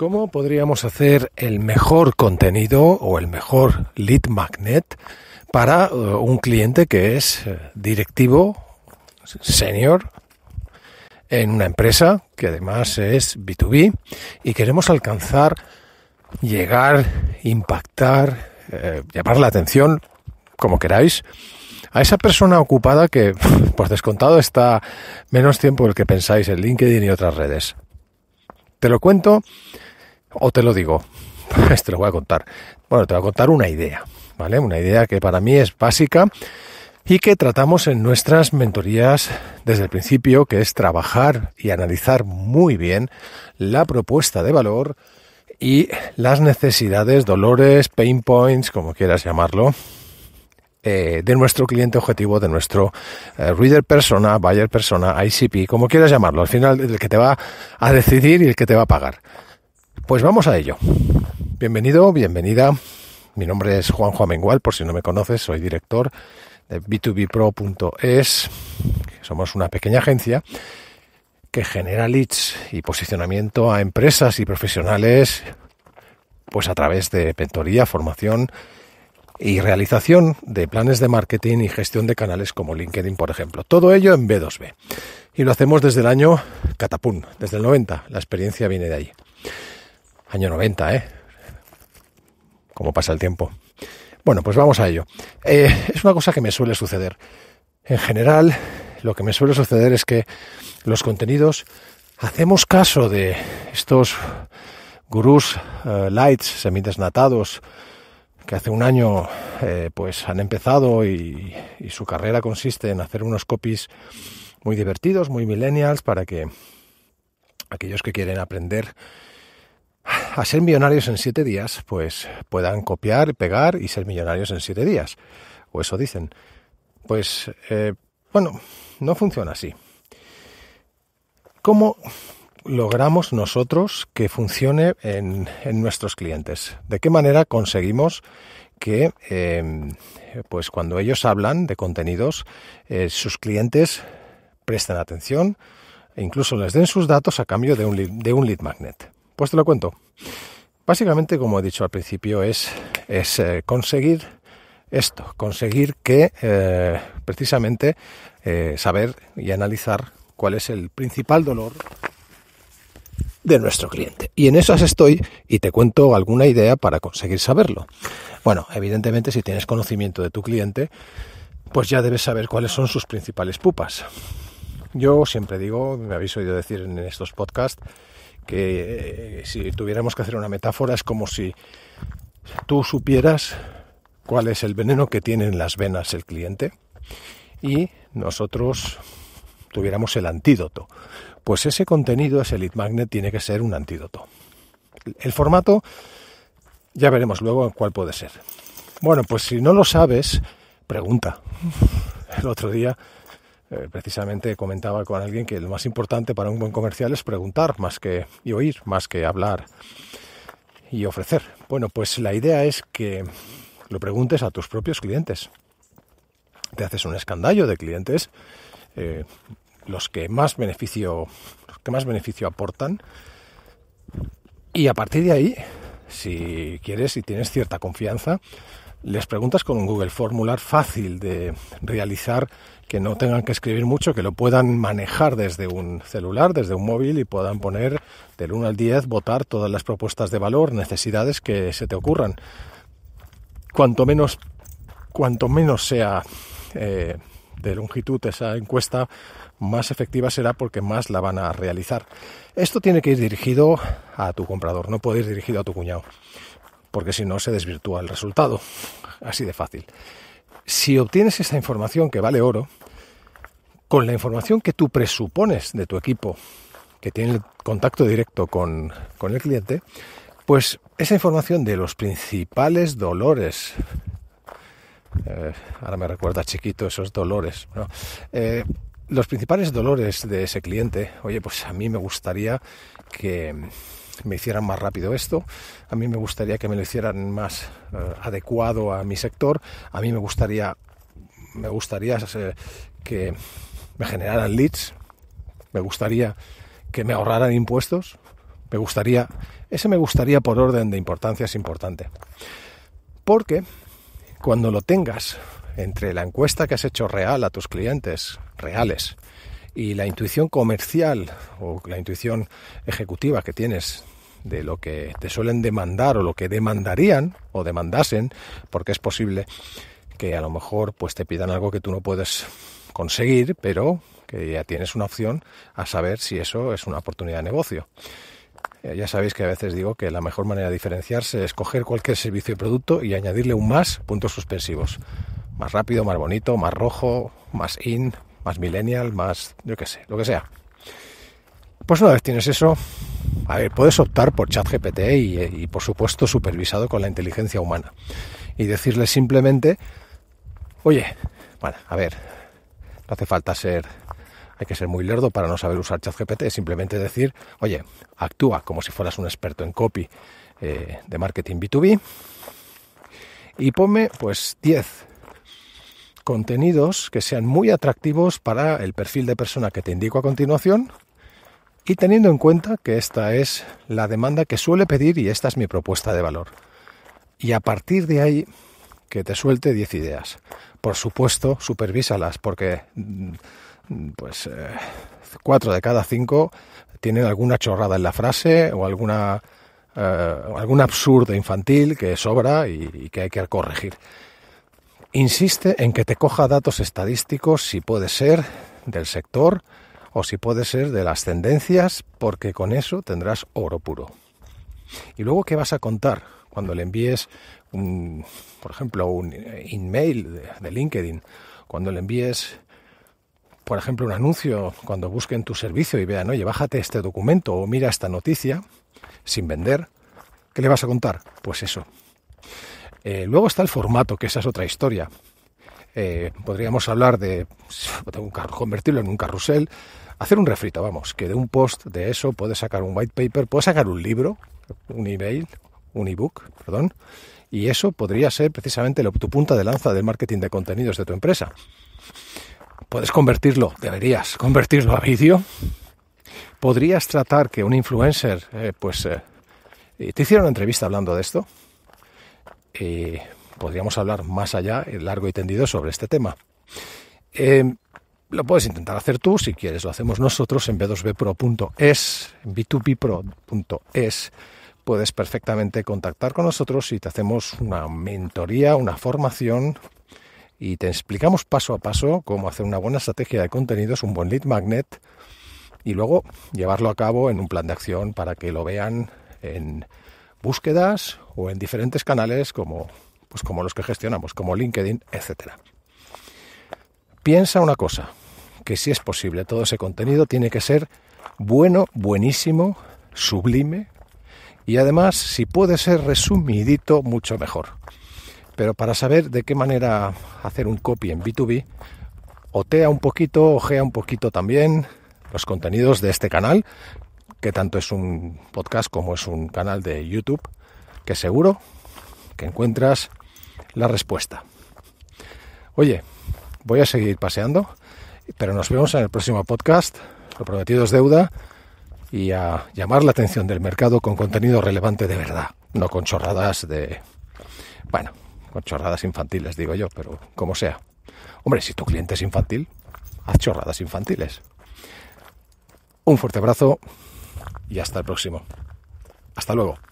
¿Cómo podríamos hacer el mejor contenido o el mejor lead magnet para eh, un cliente que es eh, directivo, senior, en una empresa que además es B2B y queremos alcanzar, llegar, impactar, eh, llamar la atención, como queráis, a esa persona ocupada que, por descontado, está menos tiempo del que pensáis en LinkedIn y otras redes? Te lo cuento o te lo digo, pues te lo voy a contar. Bueno, te voy a contar una idea, ¿vale? Una idea que para mí es básica y que tratamos en nuestras mentorías desde el principio, que es trabajar y analizar muy bien la propuesta de valor y las necesidades, dolores, pain points, como quieras llamarlo, eh, de nuestro cliente objetivo, de nuestro eh, reader persona, buyer persona, ICP, como quieras llamarlo, al final el que te va a decidir y el que te va a pagar. Pues vamos a ello. Bienvenido, bienvenida. Mi nombre es Juan Juan por si no me conoces, soy director de b2bpro.es. Somos una pequeña agencia que genera leads y posicionamiento a empresas y profesionales pues a través de mentoría, formación y realización de planes de marketing y gestión de canales como LinkedIn, por ejemplo. Todo ello en B2B. Y lo hacemos desde el año Catapum, desde el 90. La experiencia viene de ahí. Año 90, ¿eh? Cómo pasa el tiempo. Bueno, pues vamos a ello. Eh, es una cosa que me suele suceder. En general, lo que me suele suceder es que los contenidos hacemos caso de estos gurús eh, lights, semidesnatados, que hace un año eh, pues han empezado y, y, su carrera consiste en hacer unos copies muy divertidos, muy millennials, para que aquellos que quieren aprender a ser millonarios en siete días, pues puedan copiar, pegar y ser millonarios en siete días. O eso dicen. Pues, eh, bueno, no funciona así. ¿Cómo logramos nosotros que funcione en, nuestros clientes? ¿De qué manera conseguimos que, em, pues cuando ellos hablan de contenidos, eh, sus clientes presten atención e incluso les den sus datos a cambio de un lead magnet? Pues te lo cuento. Básicamente, como he dicho al principio, es, es eh, conseguir esto, conseguir que eh, precisamente eh, saber y analizar cuál es el principal dolor de nuestro cliente. Y en eso estoy y te cuento alguna idea para conseguir saberlo. Bueno, evidentemente si tienes conocimiento de tu cliente, pues ya debes saber cuáles son sus principales pupas. Yo siempre digo, me habéis oído decir en estos podcasts, que eh, si tuviéramos que hacer una metáfora es como si tú supieras cuál es el veneno que tiene en las venas el cliente y nosotros tuviéramos el antídoto. Pues ese contenido, ese lead magnet, tiene que ser un antídoto. El formato ya veremos luego cuál puede ser. Bueno, pues si no lo sabes, pregunta. El otro día eh, precisamente comentaba con alguien que lo más importante para un buen comercial es preguntar más que y oír, más que hablar y ofrecer. Bueno, pues la idea es que lo preguntes a tus propios clientes. Te haces un escandallo de clientes, eh, los que más beneficio, que más beneficio aportan, y a partir de ahí, si quieres y tienes cierta confianza, les preguntas con un Google Formular fácil de realizar, que no tengan que escribir mucho, que lo puedan manejar desde un celular, desde un móvil y puedan poner del 1 al 10, votar todas las propuestas de valor, necesidades que se te ocurran. Cuanto menos, cuanto menos sea eh, de longitud esa encuesta, más efectiva será porque más la van a realizar. Esto tiene que ir dirigido a tu comprador, no puede ir dirigido a tu cuñado porque si no se desvirtúa el resultado. Así de fácil. Si obtienes esa información que vale oro, con la información que tú presupones de tu equipo, que tiene el contacto directo con, el cliente, pues esa información de los principales dolores, eh, ahora me recuerda chiquito esos dolores, eh, los principales dolores de ese cliente, oye, pues a mí me gustaría que me hicieran más rápido esto, a mí me gustaría que me lo hicieran más eh, adecuado a mi sector, a mí me gustaría, me gustaría eh, que me generaran leads, me gustaría que me ahorraran impuestos, me gustaría, ese me gustaría por orden de importancia es importante. Porque cuando lo tengas entre la encuesta que has hecho real a tus clientes reales y la intuición comercial o la intuición ejecutiva que tienes de lo que te suelen demandar o lo que demandarían o demandasen, porque es posible que a lo mejor pues te pidan algo que tú no puedes conseguir, pero que ya tienes una opción a saber si eso es una oportunidad de negocio. Eh, ya sabéis que a veces digo que la mejor manera de diferenciarse es coger cualquier servicio y producto y añadirle un más puntos suspensivos. Más rápido, más bonito, más rojo, más in, más millennial, más yo qué sé, lo que sea. Pues una vez tienes eso, a ver, puedes optar por ChatGPT y, y por supuesto supervisado con la inteligencia humana y decirle simplemente, oye, bueno, a ver, no hace falta ser, hay que ser muy lerdo para no saber usar ChatGPT, simplemente decir, oye, actúa como si fueras un experto en copy eh, de marketing B2B y ponme pues 10 contenidos que sean muy atractivos para el perfil de persona que te indico a continuación y teniendo en cuenta que esta es la demanda que suele pedir y esta es mi propuesta de valor. Y a partir de ahí que te suelte 10 ideas. Por supuesto, supervisalas porque mm, pues eh, cuatro de cada cinco tienen alguna chorrada en la frase o alguna eh, algún absurdo infantil que sobra y que hay que corregir. Insiste en que te coja datos estadísticos, si puede ser, del sector o si puede ser de las tendencias, porque con eso tendrás oro puro. Y luego, ¿qué vas a contar cuando le envíes, por ejemplo, un email de, de LinkedIn? Cuando le envíes por ejemplo, un anuncio, cuando busquen tu servicio y vean, oye, bájate este documento o mira esta noticia sin vender, ¿qué le vas a contar? Pues eso. Eh, luego está el formato, que esa es otra historia. Eh, podríamos hablar de, convertirlo en un carrusel, hacer un refrito, vamos, que de un post de eso puedes sacar un white paper, puedes sacar un libro, un email, un ebook, perdón, y eso podría ser precisamente tu punta de lanza del marketing de contenidos de tu empresa. Puedes convertirlo, deberías convertirlo a vídeo. Podrías tratar que un influencer, eh, pues, te hiciera una entrevista hablando de esto. Eh, podríamos hablar más allá, eh, largo y tendido, sobre este tema. Em, lo puedes intentar hacer tú, si quieres lo hacemos nosotros en b2bpro.es, en b2bpro.es. Puedes perfectamente contactar con nosotros y te hacemos una mentoría, una formación y te explicamos paso a paso cómo hacer una buena estrategia de contenidos, un buen lead magnet y luego llevarlo a cabo en un plan de acción para que lo vean en búsquedas o en diferentes canales como, pues como los que gestionamos, como LinkedIn, etc. Piensa una cosa, que si es posible todo ese contenido tiene que ser bueno, buenísimo, sublime y además si puede ser resumidito mucho mejor. Pero para saber de qué manera hacer un copy en B2B, otea un poquito, ojea un poquito también los contenidos de este canal que tanto es un podcast como es un canal de YouTube, que seguro que encuentras la respuesta. Oye, voy a seguir paseando, pero nos vemos en el próximo podcast. Lo prometido es deuda y a llamar la atención del mercado con contenido relevante de verdad, no con chorradas de... Bueno, con chorradas infantiles, digo yo, pero como sea. Hombre, si tu cliente es infantil, haz chorradas infantiles. Un fuerte abrazo y hasta el próximo. Hasta luego.